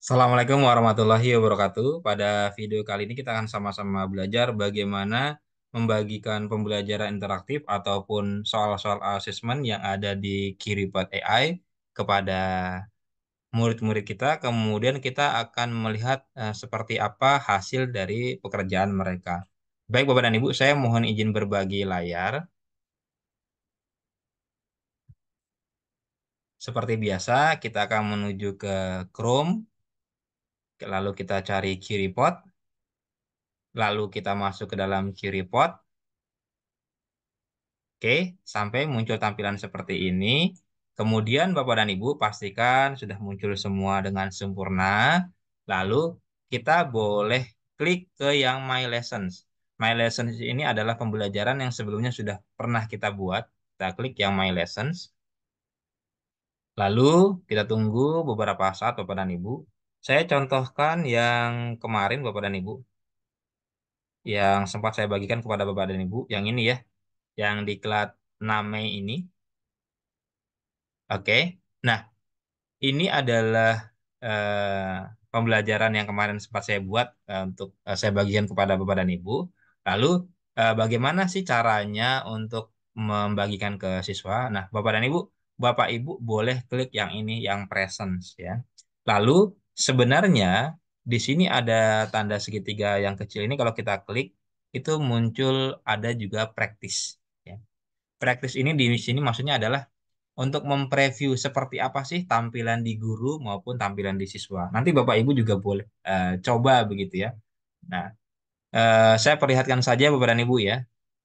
Assalamualaikum warahmatullahi wabarakatuh. Pada video kali ini kita akan sama-sama belajar bagaimana membagikan pembelajaran interaktif ataupun soal-soal assessment yang ada di Kiripat AI kepada murid-murid kita. Kemudian kita akan melihat eh, seperti apa hasil dari pekerjaan mereka. Baik Bapak dan Ibu, saya mohon izin berbagi layar. Seperti biasa, kita akan menuju ke Chrome lalu kita cari key report, lalu kita masuk ke dalam key report. Oke, sampai muncul tampilan seperti ini. Kemudian Bapak dan Ibu pastikan sudah muncul semua dengan sempurna. Lalu kita boleh klik ke yang My Lessons. My Lessons ini adalah pembelajaran yang sebelumnya sudah pernah kita buat. Kita klik yang My Lessons. Lalu kita tunggu beberapa saat Bapak dan Ibu. Saya contohkan yang kemarin Bapak dan Ibu, yang sempat saya bagikan kepada Bapak dan Ibu, yang ini ya, yang diklat 6 Mei ini. Oke, nah ini adalah eh, pembelajaran yang kemarin sempat saya buat eh, untuk eh, saya bagikan kepada Bapak dan Ibu. Lalu eh, bagaimana sih caranya untuk membagikan ke siswa? Nah, Bapak dan Ibu, Bapak Ibu boleh klik yang ini, yang presence ya. Lalu Sebenarnya di sini ada tanda segitiga yang kecil ini kalau kita klik itu muncul ada juga praktis. Ya. praktis ini di sini maksudnya adalah untuk mempreview seperti apa sih tampilan di guru maupun tampilan di siswa. Nanti Bapak Ibu juga boleh uh, coba begitu ya. Nah, uh, saya perlihatkan saja beberapa dan Ibu ya.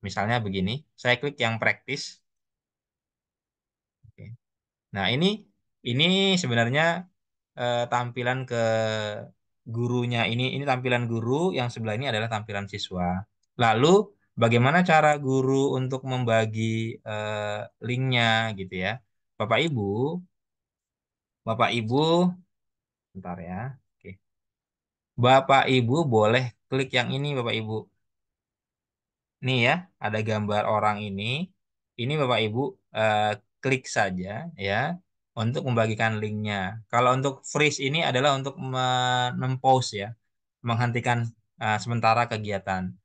Misalnya begini, saya klik yang praktis. Nah, ini ini sebenarnya eh, tampilan ke gurunya ini ini tampilan guru yang sebelah ini adalah tampilan siswa lalu bagaimana cara guru untuk membagi eh, linknya gitu ya bapak ibu bapak ibu bentar ya oke bapak ibu boleh klik yang ini bapak ibu nih ya ada gambar orang ini ini bapak ibu eh, klik saja ya untuk membagikan linknya. Kalau untuk freeze ini adalah untuk mempost ya, menghentikan uh, sementara kegiatan.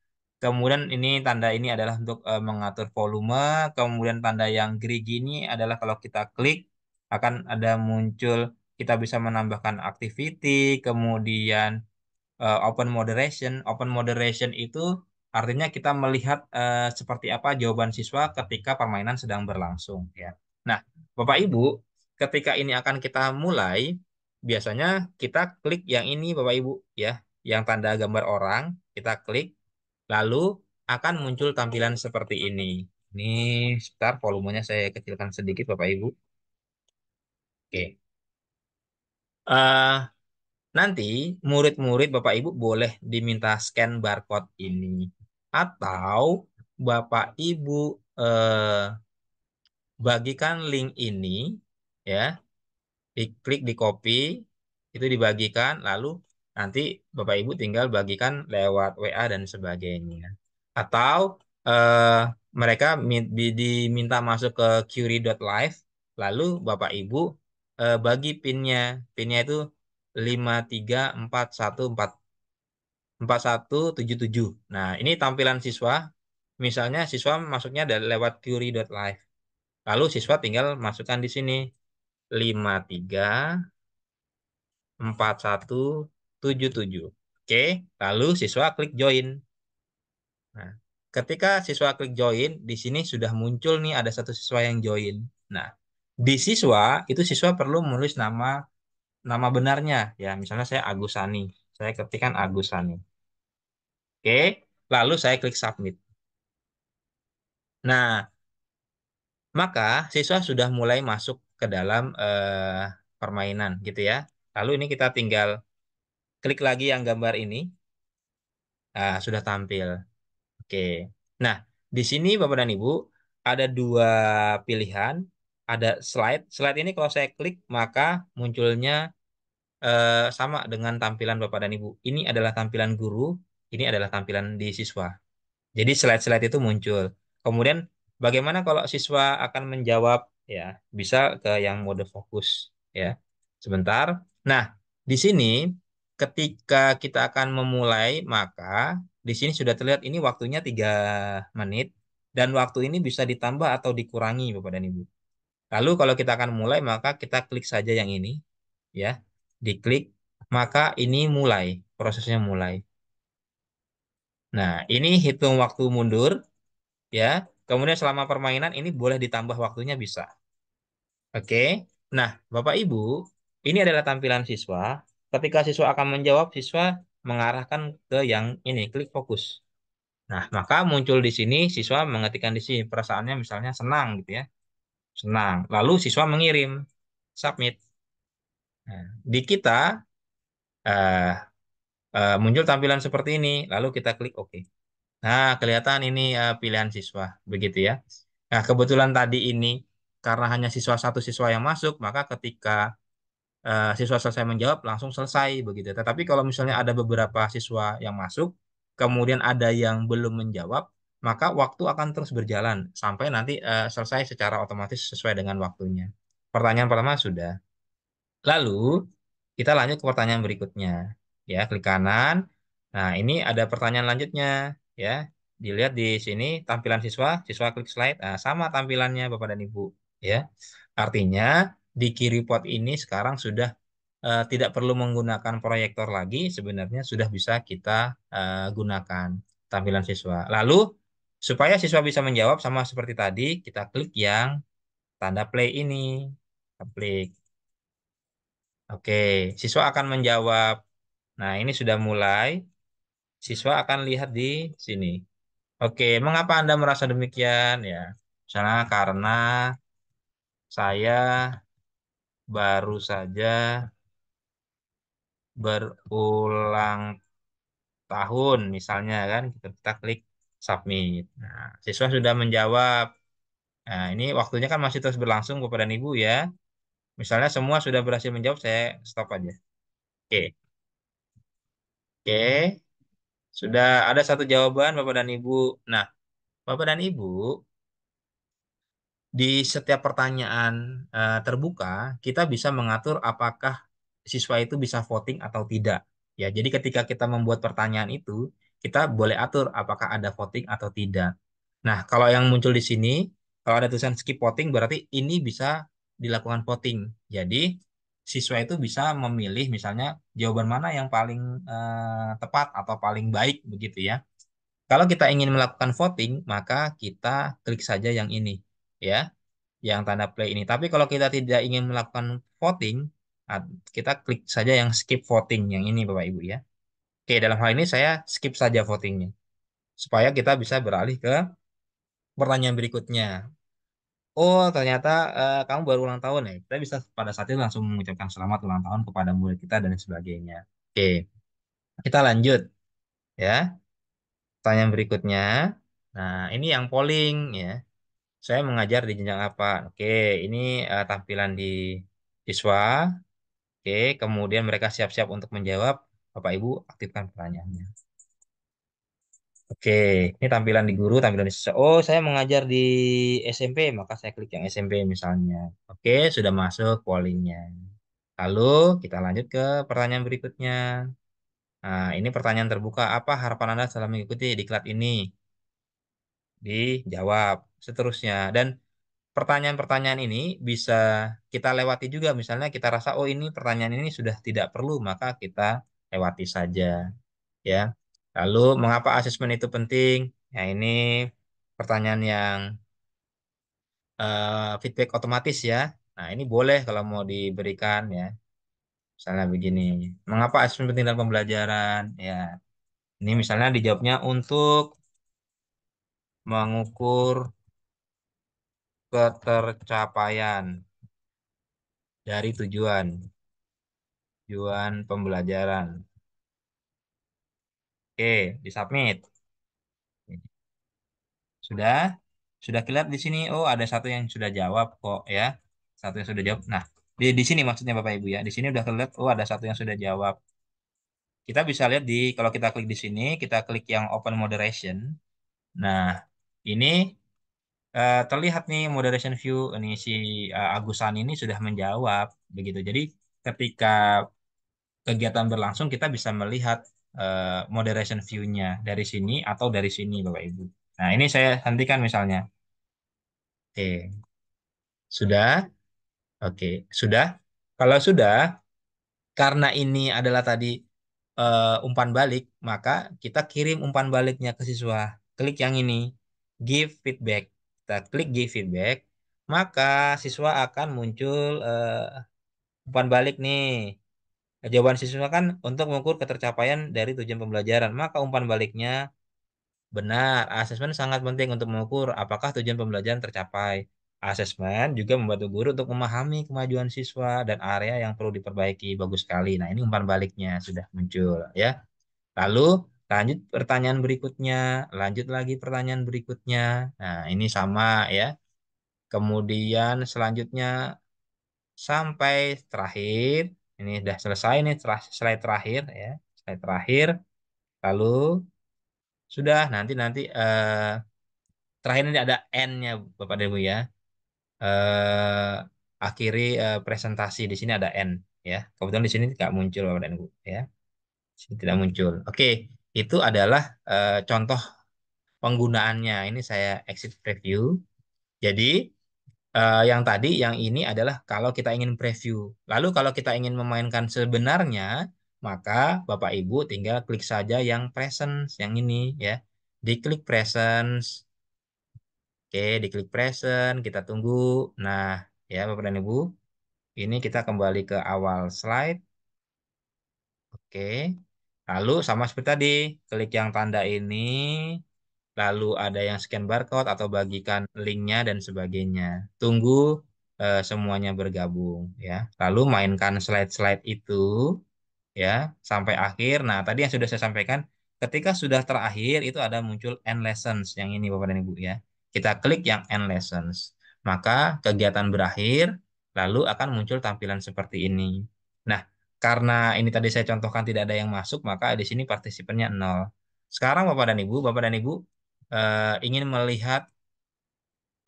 Kemudian ini tanda ini adalah untuk uh, mengatur volume. Kemudian tanda yang green ini adalah kalau kita klik akan ada muncul kita bisa menambahkan activity. Kemudian uh, open moderation. Open moderation itu artinya kita melihat uh, seperti apa jawaban siswa ketika permainan sedang berlangsung ya. Nah, Bapak Ibu, ketika ini akan kita mulai, biasanya kita klik yang ini Bapak Ibu ya, yang tanda gambar orang, kita klik lalu akan muncul tampilan seperti ini. Ini sebentar volumenya saya kecilkan sedikit Bapak Ibu. Oke. Uh, nanti murid-murid Bapak Ibu boleh diminta scan barcode ini atau Bapak Ibu eh, bagikan link ini ya diklik di copy itu dibagikan lalu nanti Bapak Ibu tinggal bagikan lewat WA dan sebagainya atau eh, mereka diminta masuk ke Curie.live lalu Bapak Ibu eh, bagi pinnya pinnya itu tujuh tujuh. nah ini tampilan siswa misalnya siswa masuknya lewat Curie.live lalu siswa tinggal masukkan di sini lima tiga empat satu tujuh tujuh. Oke, lalu siswa klik join. Nah, ketika siswa klik join, di sini sudah muncul nih ada satu siswa yang join. Nah, di siswa itu siswa perlu menulis nama nama benarnya ya. Misalnya saya Agus Sani. Saya ketikkan Agus Sani. Oke, lalu saya klik submit. Nah, maka siswa sudah mulai masuk ke dalam eh, permainan gitu ya. Lalu ini kita tinggal klik lagi yang gambar ini. Nah, sudah tampil. Oke. Nah, di sini Bapak dan Ibu ada dua pilihan. Ada slide. Slide ini kalau saya klik maka munculnya eh, sama dengan tampilan Bapak dan Ibu. Ini adalah tampilan guru, ini adalah tampilan di siswa. Jadi slide-slide itu muncul. Kemudian bagaimana kalau siswa akan menjawab ya bisa ke yang mode fokus ya sebentar nah di sini ketika kita akan memulai maka di sini sudah terlihat ini waktunya tiga menit dan waktu ini bisa ditambah atau dikurangi Bapak dan Ibu lalu kalau kita akan mulai maka kita klik saja yang ini ya diklik maka ini mulai prosesnya mulai nah ini hitung waktu mundur ya Kemudian selama permainan ini boleh ditambah waktunya bisa. Oke. Nah, Bapak Ibu, ini adalah tampilan siswa. Ketika siswa akan menjawab, siswa mengarahkan ke yang ini, klik fokus. Nah, maka muncul di sini siswa mengetikkan di sini perasaannya misalnya senang gitu ya. Senang. Lalu siswa mengirim submit. Nah, di kita uh, uh, muncul tampilan seperti ini, lalu kita klik Oke. Nah, kelihatan ini uh, pilihan siswa, begitu ya. Nah, kebetulan tadi ini karena hanya siswa satu siswa yang masuk maka ketika uh, siswa selesai menjawab langsung selesai begitu tetapi kalau misalnya ada beberapa siswa yang masuk kemudian ada yang belum menjawab maka waktu akan terus berjalan sampai nanti uh, selesai secara otomatis sesuai dengan waktunya pertanyaan pertama sudah lalu kita lanjut ke pertanyaan berikutnya ya klik kanan nah ini ada pertanyaan lanjutnya ya dilihat di sini tampilan siswa siswa klik slide nah, sama tampilannya bapak dan ibu ya. Artinya di kiri pot ini sekarang sudah uh, tidak perlu menggunakan proyektor lagi, sebenarnya sudah bisa kita uh, gunakan tampilan siswa. Lalu supaya siswa bisa menjawab sama seperti tadi, kita klik yang tanda play ini. Klik. Oke, siswa akan menjawab. Nah, ini sudah mulai. Siswa akan lihat di sini. Oke, mengapa Anda merasa demikian? Ya, misalnya karena saya baru saja berulang tahun misalnya kan kita, gitu. kita klik submit. Nah, siswa sudah menjawab. Nah, ini waktunya kan masih terus berlangsung kepada ibu ya. Misalnya semua sudah berhasil menjawab, saya stop aja. Oke. Oke. Sudah ada satu jawaban Bapak dan Ibu. Nah, Bapak dan Ibu di setiap pertanyaan uh, terbuka kita bisa mengatur apakah siswa itu bisa voting atau tidak. Ya, jadi ketika kita membuat pertanyaan itu, kita boleh atur apakah ada voting atau tidak. Nah, kalau yang muncul di sini, kalau ada tulisan skip voting berarti ini bisa dilakukan voting. Jadi siswa itu bisa memilih misalnya jawaban mana yang paling uh, tepat atau paling baik begitu ya. Kalau kita ingin melakukan voting, maka kita klik saja yang ini ya yang tanda play ini. Tapi kalau kita tidak ingin melakukan voting, kita klik saja yang skip voting yang ini Bapak Ibu ya. Oke, dalam hal ini saya skip saja votingnya. Supaya kita bisa beralih ke pertanyaan berikutnya. Oh, ternyata uh, kamu baru ulang tahun ya. Kita bisa pada saat itu langsung mengucapkan selamat ulang tahun kepada murid kita dan sebagainya. Oke. Kita lanjut. Ya. Pertanyaan berikutnya. Nah, ini yang polling ya saya mengajar di jenjang apa? Oke, ini uh, tampilan di siswa. Oke, kemudian mereka siap-siap untuk menjawab. Bapak Ibu aktifkan pertanyaannya. Oke, ini tampilan di guru, tampilan di siswa. Oh, saya mengajar di SMP, maka saya klik yang SMP misalnya. Oke, sudah masuk pollingnya. Lalu kita lanjut ke pertanyaan berikutnya. Nah, ini pertanyaan terbuka. Apa harapan Anda setelah mengikuti diklat ini? Dijawab seterusnya. Dan pertanyaan-pertanyaan ini bisa kita lewati juga. Misalnya kita rasa, oh ini pertanyaan ini sudah tidak perlu, maka kita lewati saja. ya. Lalu mengapa asesmen itu penting? Ya ini pertanyaan yang uh, feedback otomatis ya. Nah ini boleh kalau mau diberikan ya. Misalnya begini, mengapa asesmen penting dalam pembelajaran? Ya ini misalnya dijawabnya untuk mengukur ketercapaian dari tujuan tujuan pembelajaran. Oke, di submit. Sudah? Sudah kelihatan di sini. Oh, ada satu yang sudah jawab kok ya. Satu yang sudah jawab. Nah, di, di sini maksudnya Bapak Ibu ya. Di sini udah kelihatan oh ada satu yang sudah jawab. Kita bisa lihat di kalau kita klik di sini, kita klik yang open moderation. Nah, ini Eh, terlihat nih moderation view ini si uh, eh, Agusan ini sudah menjawab begitu. Jadi ketika kegiatan berlangsung kita bisa melihat uh, moderation view-nya dari sini atau dari sini Bapak Ibu. Nah, ini saya hentikan misalnya. Oke. Sudah? Oke, sudah. Kalau sudah karena ini adalah tadi uh, umpan balik, maka kita kirim umpan baliknya ke siswa. Klik yang ini, give feedback kita klik give feedback, maka siswa akan muncul uh, umpan balik nih. Jawaban siswa kan untuk mengukur ketercapaian dari tujuan pembelajaran. Maka umpan baliknya benar. Asesmen sangat penting untuk mengukur apakah tujuan pembelajaran tercapai. Asesmen juga membantu guru untuk memahami kemajuan siswa dan area yang perlu diperbaiki. Bagus sekali. Nah, ini umpan baliknya sudah muncul ya. Lalu lanjut pertanyaan berikutnya, lanjut lagi pertanyaan berikutnya. Nah, ini sama ya. Kemudian selanjutnya sampai terakhir. Ini sudah selesai nih slide terakhir ya. Slide terakhir. Lalu sudah nanti nanti eh, terakhir ini ada N-nya Bapak dan Ibu ya. Eh, akhiri eh, presentasi di sini ada N ya. Kebetulan di sini tidak muncul Bapak dan Ibu ya. Di sini tidak muncul. Oke itu adalah uh, contoh penggunaannya. Ini saya exit preview. Jadi uh, yang tadi, yang ini adalah kalau kita ingin preview. Lalu kalau kita ingin memainkan sebenarnya, maka Bapak Ibu tinggal klik saja yang presence, yang ini ya. Diklik presence. Oke, diklik present, kita tunggu. Nah, ya Bapak dan Ibu, ini kita kembali ke awal slide. Oke. Lalu sama seperti tadi, klik yang tanda ini, lalu ada yang scan barcode atau bagikan linknya dan sebagainya. Tunggu e, semuanya bergabung ya. Lalu mainkan slide-slide itu ya sampai akhir. Nah tadi yang sudah saya sampaikan, ketika sudah terakhir itu ada muncul end lessons yang ini bapak dan ibu ya. Kita klik yang end lessons, maka kegiatan berakhir, lalu akan muncul tampilan seperti ini. Nah karena ini tadi saya contohkan tidak ada yang masuk, maka di sini partisipannya nol Sekarang Bapak dan Ibu, Bapak dan Ibu eh, ingin melihat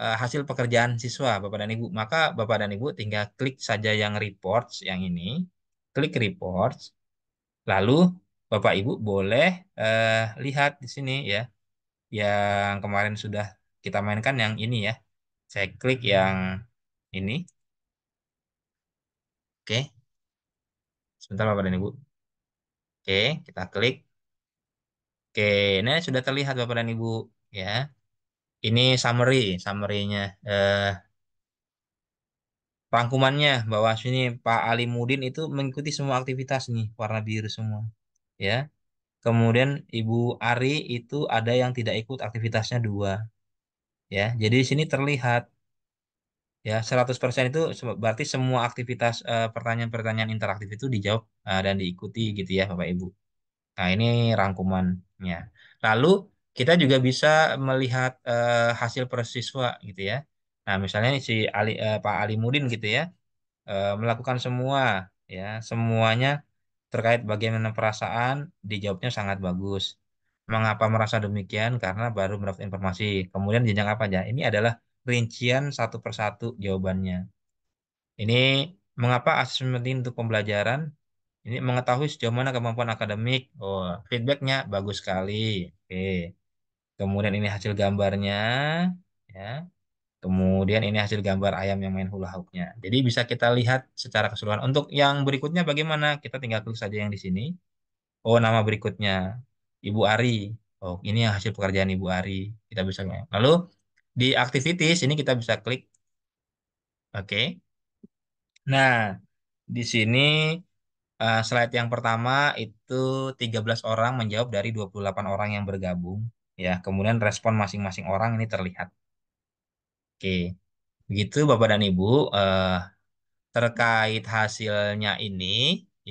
eh, hasil pekerjaan siswa Bapak dan Ibu, maka Bapak dan Ibu tinggal klik saja yang reports yang ini, klik reports, lalu Bapak Ibu boleh eh, lihat di sini ya, yang kemarin sudah kita mainkan yang ini ya, saya klik yang ini, oke. Okay Sebentar Bapak dan Ibu. Oke, kita klik. Oke, ini sudah terlihat Bapak dan Ibu ya. Ini summary, summary-nya. Eh, rangkumannya bahwa sini Pak Ali Mudin itu mengikuti semua aktivitas nih, warna biru semua. Ya. Kemudian Ibu Ari itu ada yang tidak ikut aktivitasnya dua. Ya, jadi di sini terlihat Ya, 100% itu berarti semua aktivitas eh, pertanyaan-pertanyaan uh, interaktif itu dijawab uh, dan diikuti gitu ya Bapak Ibu. Nah, ini rangkumannya. Lalu kita juga bisa melihat uh, hasil persiswa gitu ya. Nah, misalnya si Ali, Pak Ali Mudin gitu ya melakukan semua ya, semuanya terkait bagaimana perasaan dijawabnya sangat bagus. Mengapa merasa demikian? Karena baru mendapat informasi. Kemudian jenjang apa aja? Ini adalah rincian satu persatu jawabannya. Ini mengapa asesmen penting untuk pembelajaran? Ini mengetahui sejauh mana kemampuan akademik. Oh, feedbacknya bagus sekali. Oke. Kemudian ini hasil gambarnya, ya. Kemudian ini hasil gambar ayam yang main hula hoopnya. Jadi bisa kita lihat secara keseluruhan. Untuk yang berikutnya bagaimana? Kita tinggal klik saja yang di sini. Oh, nama berikutnya Ibu Ari. Oh, ini yang hasil pekerjaan Ibu Ari. Kita bisa. Lalu di activities ini kita bisa klik. Oke. Okay. Nah, di sini uh, slide yang pertama itu 13 orang menjawab dari 28 orang yang bergabung ya. Kemudian respon masing-masing orang ini terlihat. Oke. Okay. Begitu Bapak dan Ibu uh, terkait hasilnya ini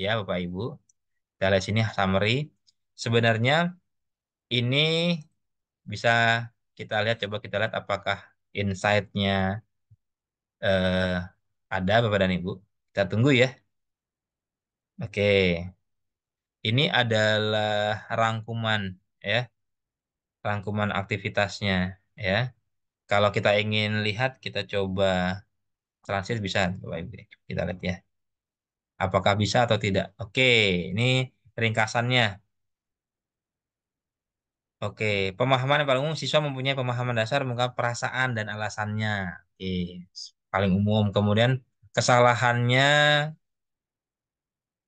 ya Bapak Ibu. Kita lihat sini summary. Sebenarnya ini bisa kita lihat coba kita lihat apakah insight-nya uh, ada Bapak dan Ibu. Kita tunggu ya. Oke. Ini adalah rangkuman ya. Rangkuman aktivitasnya ya. Kalau kita ingin lihat kita coba transit bisa Bapak Ibu. Kita lihat ya. Apakah bisa atau tidak? Oke, ini ringkasannya Oke, pemahaman yang paling umum siswa mempunyai pemahaman dasar mengenai perasaan dan alasannya. Oke, paling umum. Kemudian kesalahannya.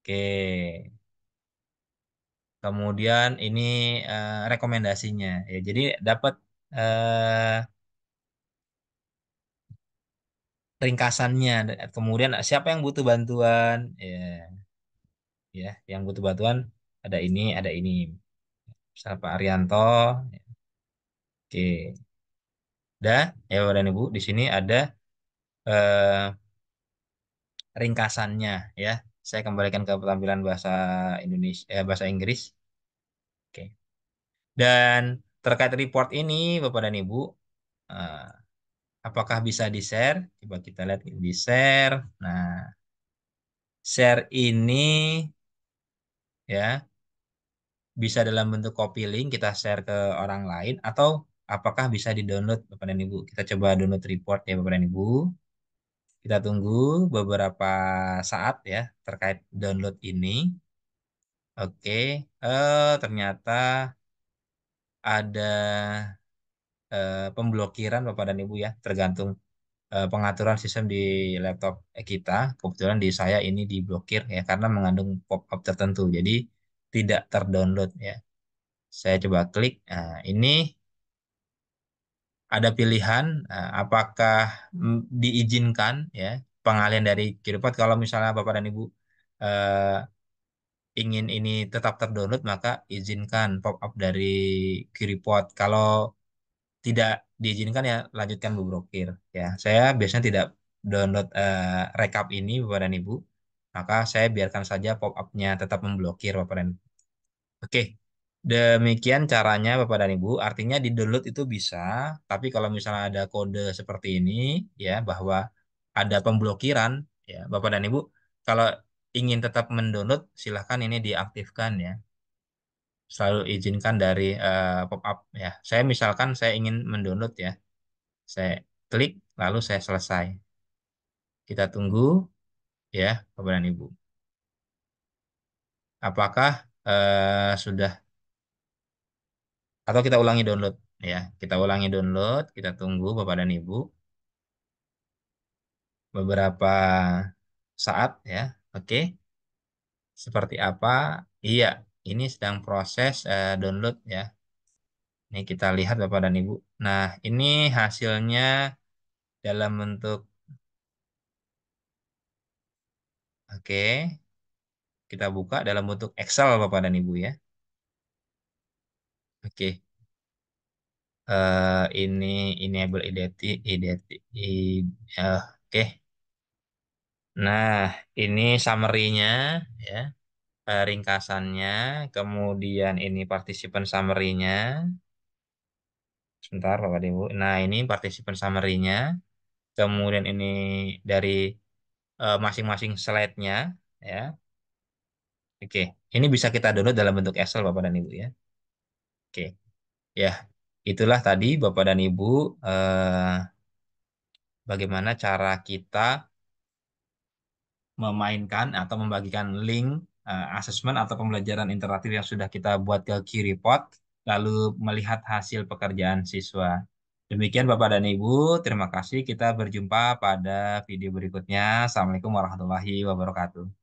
Oke. Kemudian ini uh, rekomendasinya. Ya, jadi dapat uh, ringkasannya. Kemudian siapa yang butuh bantuan? Ya. Ya, yang butuh bantuan ada ini, ada ini misalnya Pak Arianto. Ya. Oke. Dah, ya dan Ibu, di sini ada eh, ringkasannya ya. Saya kembalikan ke penampilan bahasa Indonesia eh, bahasa Inggris. Oke. Dan terkait report ini Bapak dan Ibu, eh, apakah bisa di-share? Coba kita lihat di-share. Nah, share ini ya bisa dalam bentuk copy link kita share ke orang lain atau apakah bisa di-download Bapak dan Ibu. Kita coba download report ya Bapak dan Ibu. Kita tunggu beberapa saat ya terkait download ini. Oke, eh, ternyata ada eh, pemblokiran Bapak dan Ibu ya tergantung eh, pengaturan sistem di laptop kita. Kebetulan di saya ini diblokir ya karena mengandung pop-up tertentu. Jadi tidak terdownload ya. Saya coba klik. Nah, ini ada pilihan eh, apakah diizinkan ya pengalian dari kehidupan kalau misalnya Bapak dan Ibu eh, ingin ini tetap terdownload maka izinkan pop-up dari Kiripot. Kalau tidak diizinkan ya lanjutkan Bu ya. Saya biasanya tidak download eh, rekap ini Bapak dan Ibu maka saya biarkan saja pop-upnya tetap memblokir Bapak dan Ibu. Oke, demikian caranya Bapak dan Ibu. Artinya di download itu bisa, tapi kalau misalnya ada kode seperti ini, ya bahwa ada pemblokiran, ya Bapak dan Ibu, kalau ingin tetap mendownload, silahkan ini diaktifkan ya. Selalu izinkan dari uh, pop-up ya. Saya misalkan saya ingin mendownload ya. Saya klik, lalu saya selesai. Kita tunggu ya, Bapak dan Ibu. Apakah uh, sudah atau kita ulangi download ya kita ulangi download kita tunggu bapak dan ibu beberapa saat ya oke seperti apa iya ini sedang proses uh, download ya ini kita lihat bapak dan ibu nah ini hasilnya dalam bentuk oke kita buka dalam bentuk Excel Bapak dan Ibu ya. Oke. Okay. Uh, eh, ini enable identity identity uh, oke. Okay. Nah, ini summary-nya ya. Uh, ringkasannya, kemudian ini participant summary-nya. Sebentar Bapak dan Ibu. Nah, ini participant summary-nya. Kemudian ini dari masing-masing uh, slide-nya ya Oke, ini bisa kita download dalam bentuk Excel Bapak dan Ibu ya. Oke, ya itulah tadi Bapak dan Ibu eh, bagaimana cara kita memainkan atau membagikan link eh, assessment atau pembelajaran interaktif yang sudah kita buat ke key report lalu melihat hasil pekerjaan siswa. Demikian Bapak dan Ibu, terima kasih. Kita berjumpa pada video berikutnya. Assalamualaikum warahmatullahi wabarakatuh.